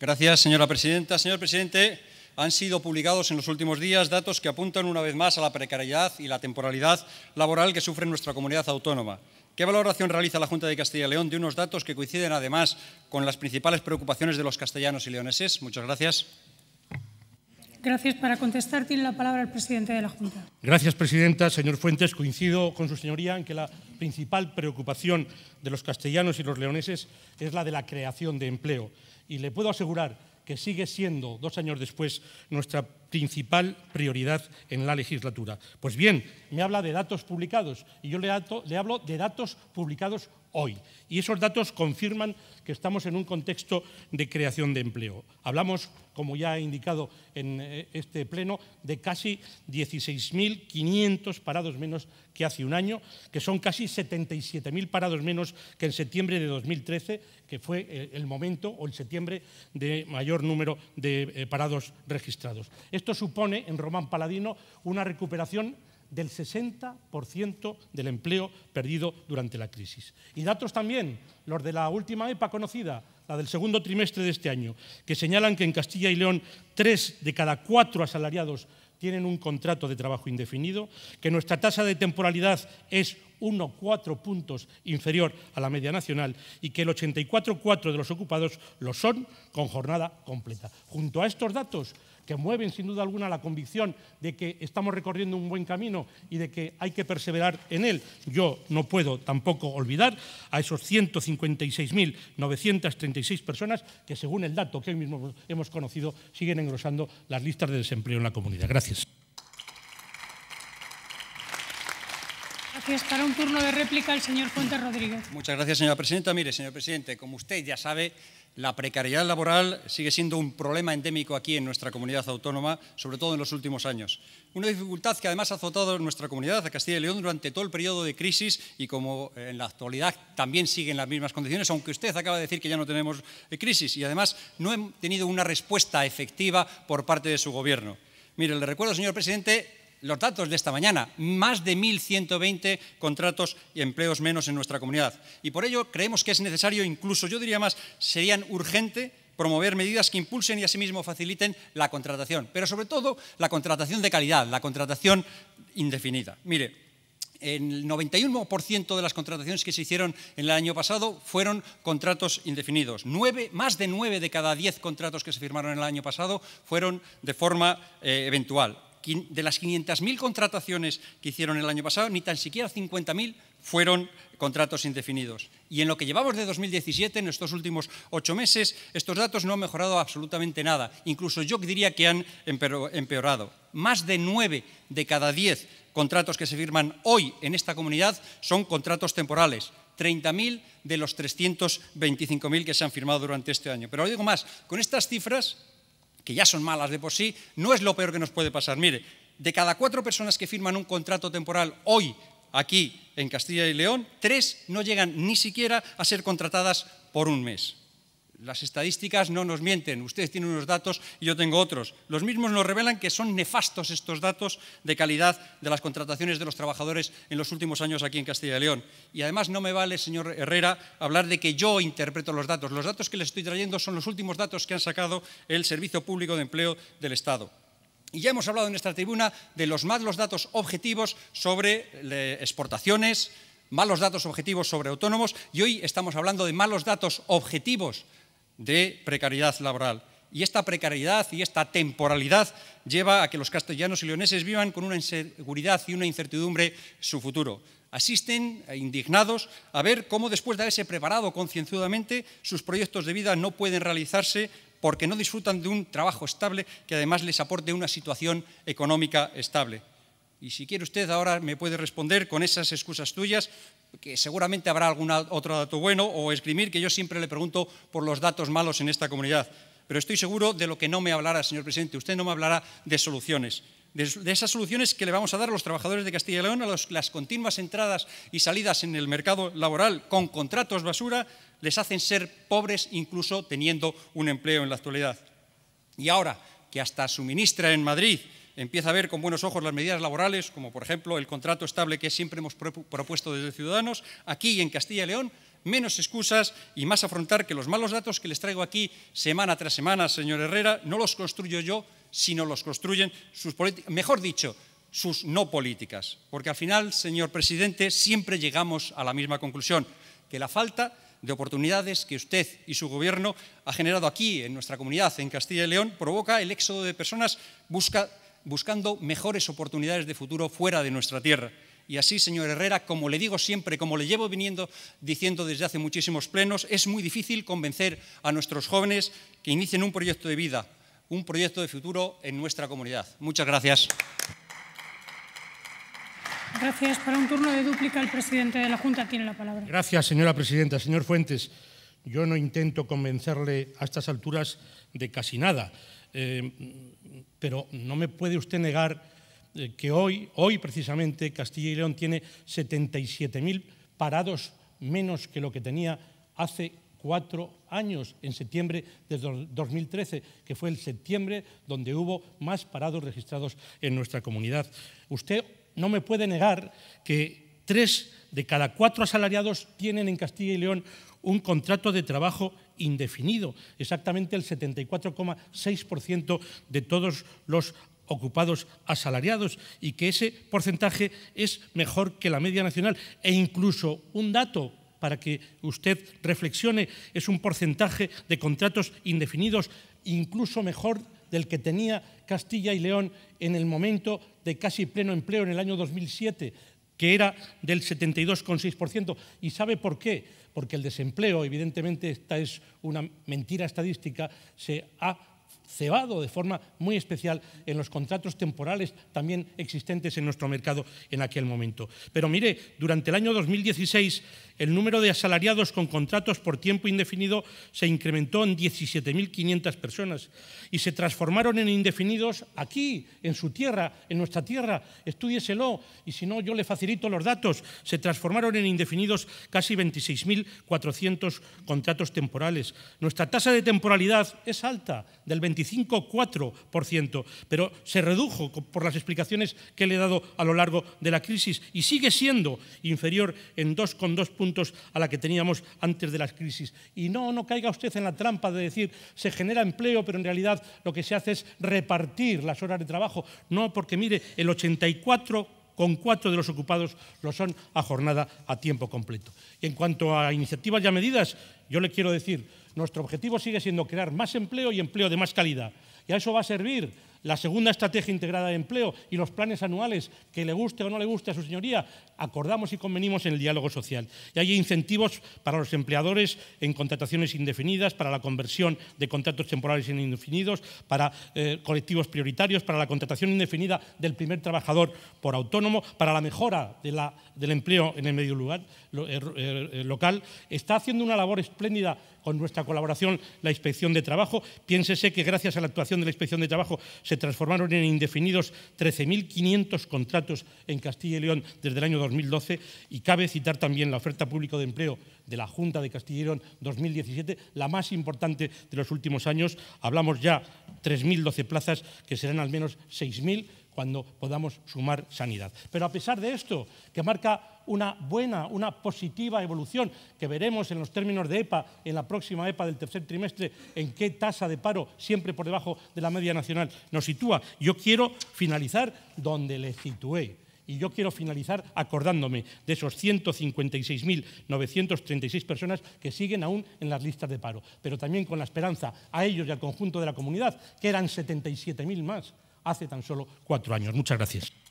Gracias, señora presidenta. Señor presidente, han sido publicados en los últimos días datos que apuntan una vez más a la precariedad y la temporalidad laboral que sufre nuestra comunidad autónoma. ¿Qué valoración realiza la Junta de Castilla y León de unos datos que coinciden además con las principales preocupaciones de los castellanos y leoneses? Muchas gracias. Gracias. Para contestar tiene la palabra el presidente de la Junta. Gracias, presidenta. Señor Fuentes, coincido con su señoría en que la principal preocupación de los castellanos y los leoneses es la de la creación de empleo. Y le puedo asegurar que sigue siendo, dos años después, nuestra principal prioridad en la legislatura. Pues bien, me habla de datos publicados y yo le, le hablo de datos publicados hoy. Y esos datos confirman que estamos en un contexto de creación de empleo. Hablamos, como ya he indicado en eh, este pleno, de casi 16.500 parados menos que hace un año, que son casi 77.000 parados menos que en septiembre de 2013, que fue eh, el momento o el septiembre de mayor número de eh, parados registrados. Esto supone, en Román Paladino, una recuperación del 60% del empleo perdido durante la crisis. Y datos también, los de la última EPA conocida, la del segundo trimestre de este año, que señalan que en Castilla y León tres de cada cuatro asalariados tienen un contrato de trabajo indefinido, que nuestra tasa de temporalidad es 1,4 puntos inferior a la media nacional y que el 84,4 de los ocupados lo son con jornada completa. Junto a estos datos, que mueven sin duda alguna la convicción de que estamos recorriendo un buen camino y de que hay que perseverar en él. Yo no puedo tampoco olvidar a esos 156.936 personas que, según el dato que hoy mismo hemos conocido, siguen engrosando las listas de desempleo en la comunidad. Gracias. Para un turno de réplica, el señor Fuentes Rodríguez. Muchas gracias, señora presidenta. Mire, señor presidente, como usted ya sabe, la precariedad laboral sigue siendo un problema endémico aquí en nuestra comunidad autónoma, sobre todo en los últimos años. Una dificultad que además ha azotado en nuestra comunidad, a Castilla y León, durante todo el periodo de crisis y como eh, en la actualidad también siguen las mismas condiciones, aunque usted acaba de decir que ya no tenemos eh, crisis y además no ha tenido una respuesta efectiva por parte de su gobierno. Mire, le recuerdo, señor presidente, los datos de esta mañana, más de 1.120 contratos y empleos menos en nuestra comunidad. Y por ello creemos que es necesario, incluso yo diría más, serían urgente promover medidas que impulsen y asimismo faciliten la contratación, pero sobre todo la contratación de calidad, la contratación indefinida. Mire, el 91% de las contrataciones que se hicieron en el año pasado fueron contratos indefinidos. Nueve, más de 9 de cada 10 contratos que se firmaron en el año pasado fueron de forma eh, eventual de las 500.000 contrataciones que hicieron el año pasado, ni tan siquiera 50.000 fueron contratos indefinidos. Y en lo que llevamos de 2017, en estos últimos ocho meses, estos datos no han mejorado absolutamente nada. Incluso yo diría que han empeorado. Más de nueve de cada diez contratos que se firman hoy en esta comunidad son contratos temporales. 30.000 de los 325.000 que se han firmado durante este año. Pero lo digo más, con estas cifras que ya son malas de por sí, no es lo peor que nos puede pasar. Mire, de cada cuatro personas que firman un contrato temporal hoy aquí en Castilla y León, tres no llegan ni siquiera a ser contratadas por un mes. Las estadísticas no nos mienten, ustedes tienen unos datos y yo tengo otros. Los mismos nos revelan que son nefastos estos datos de calidad de las contrataciones de los trabajadores en los últimos años aquí en Castilla y León. Y además no me vale, señor Herrera, hablar de que yo interpreto los datos. Los datos que les estoy trayendo son los últimos datos que han sacado el Servicio Público de Empleo del Estado. Y ya hemos hablado en esta tribuna de los malos datos objetivos sobre eh, exportaciones, malos datos objetivos sobre autónomos y hoy estamos hablando de malos datos objetivos de precariedad laboral. Y esta precariedad y esta temporalidad lleva a que los castellanos y leoneses vivan con una inseguridad y una incertidumbre su futuro. Asisten eh, indignados a ver cómo después de haberse preparado concienzudamente sus proyectos de vida no pueden realizarse porque no disfrutan de un trabajo estable que además les aporte una situación económica estable. Y si quiere usted ahora me puede responder con esas excusas tuyas, que seguramente habrá algún otro dato bueno, o escribir, que yo siempre le pregunto por los datos malos en esta comunidad. Pero estoy seguro de lo que no me hablará, señor presidente. Usted no me hablará de soluciones. De, esas soluciones que le vamos a dar a los trabajadores de Castilla y León, a las continuas entradas y salidas en el mercado laboral con contratos basura, les hacen ser pobres incluso teniendo un empleo en la actualidad. Y ahora que hasta suministra en Madrid empieza a ver con buenos ojos las medidas laborales, como por ejemplo el contrato estable que siempre hemos propuesto desde Ciudadanos, aquí en Castilla y León, menos excusas y más afrontar que los malos datos que les traigo aquí semana tras semana, señor Herrera, no los construyo yo, sino los construyen sus políticas, mejor dicho, sus no políticas. Porque al final, señor presidente, siempre llegamos a la misma conclusión, que la falta de oportunidades que usted y su gobierno ha generado aquí, en nuestra comunidad, en Castilla y León, provoca el éxodo de personas busca buscando mejores oportunidades de futuro fuera de nuestra tierra. Y así, señor Herrera, como le digo siempre, como le llevo viniendo diciendo desde hace muchísimos plenos, es muy difícil convencer a nuestros jóvenes que inicien un proyecto de vida, un proyecto de futuro en nuestra comunidad. Muchas gracias. Gracias. Para un turno de dúplica, el presidente de la Junta tiene la palabra. Gracias, señora presidenta. Señor Fuentes, yo no intento convencerle a estas alturas de casi nada. Eh, pero no me puede usted negar eh, que hoy, hoy precisamente, Castilla y León tiene 77.000 parados menos que lo que tenía hace cuatro años, en septiembre de 2013, que fue el septiembre donde hubo más parados registrados en nuestra comunidad. Usted no me puede negar que tres de cada cuatro asalariados tienen en Castilla y León un contrato de trabajo indefinido, exactamente el 74,6% de todos los ocupados asalariados y que ese porcentaje es mejor que la media nacional. E incluso un dato para que usted reflexione, es un porcentaje de contratos indefinidos incluso mejor del que tenía Castilla y León en el momento de casi pleno empleo en el año 2007, que era del 72,6%. ¿Y sabe por qué? Porque el desempleo, evidentemente, esta es una mentira estadística, se ha cebado de forma muy especial en los contratos temporales también existentes en nuestro mercado en aquel momento. Pero mire, durante el año 2016 el número de asalariados con contratos por tiempo indefinido se incrementó en 17.500 personas y se transformaron en indefinidos aquí, en su tierra, en nuestra tierra. Estúdieselo y si no, yo le facilito los datos. Se transformaron en indefinidos casi 26.400 contratos temporales. Nuestra tasa de temporalidad es alta, del 20 25,4%, pero se redujo por las explicaciones que le he dado a lo largo de la crisis y sigue siendo inferior en 2,2 puntos a la que teníamos antes de la crisis. Y no, no caiga usted en la trampa de decir se genera empleo, pero en realidad lo que se hace es repartir las horas de trabajo. No, porque mire, el 84 con cuatro de los ocupados lo son a jornada a tiempo completo. Y en cuanto a iniciativas y a medidas, yo le quiero decir, nuestro objetivo sigue siendo crear más empleo y empleo de más calidad. Y a eso va a servir la segunda estrategia integrada de empleo y los planes anuales, que le guste o no le guste a su señoría, acordamos y convenimos en el diálogo social. Y hay incentivos para los empleadores en contrataciones indefinidas, para la conversión de contratos temporales en indefinidos, para eh, colectivos prioritarios, para la contratación indefinida del primer trabajador por autónomo, para la mejora de la, del empleo en el medio lugar, eh, eh, local. Está haciendo una labor espléndida con nuestra colaboración la Inspección de Trabajo. Piénsese que gracias a la actuación de la Inspección de Trabajo se transformaron en indefinidos 13.500 contratos en Castilla y León desde el año 2012 y cabe citar también la oferta pública de empleo de la Junta de Castilla y León 2017, la más importante de los últimos años. Hablamos ya 3.012 plazas que serán al menos 6.000 cuando podamos sumar sanidad. Pero a pesar de esto, que marca una buena, una positiva evolución, que veremos en los términos de EPA, en la próxima EPA del tercer trimestre, en qué tasa de paro, siempre por debajo de la media nacional, nos sitúa. Yo quiero finalizar donde le situé. Y yo quiero finalizar acordándome de esos 156.936 personas que siguen aún en las listas de paro, pero también con la esperanza a ellos y al conjunto de la comunidad, que eran 77.000 más hace tan solo cuatro años. Muchas gracias.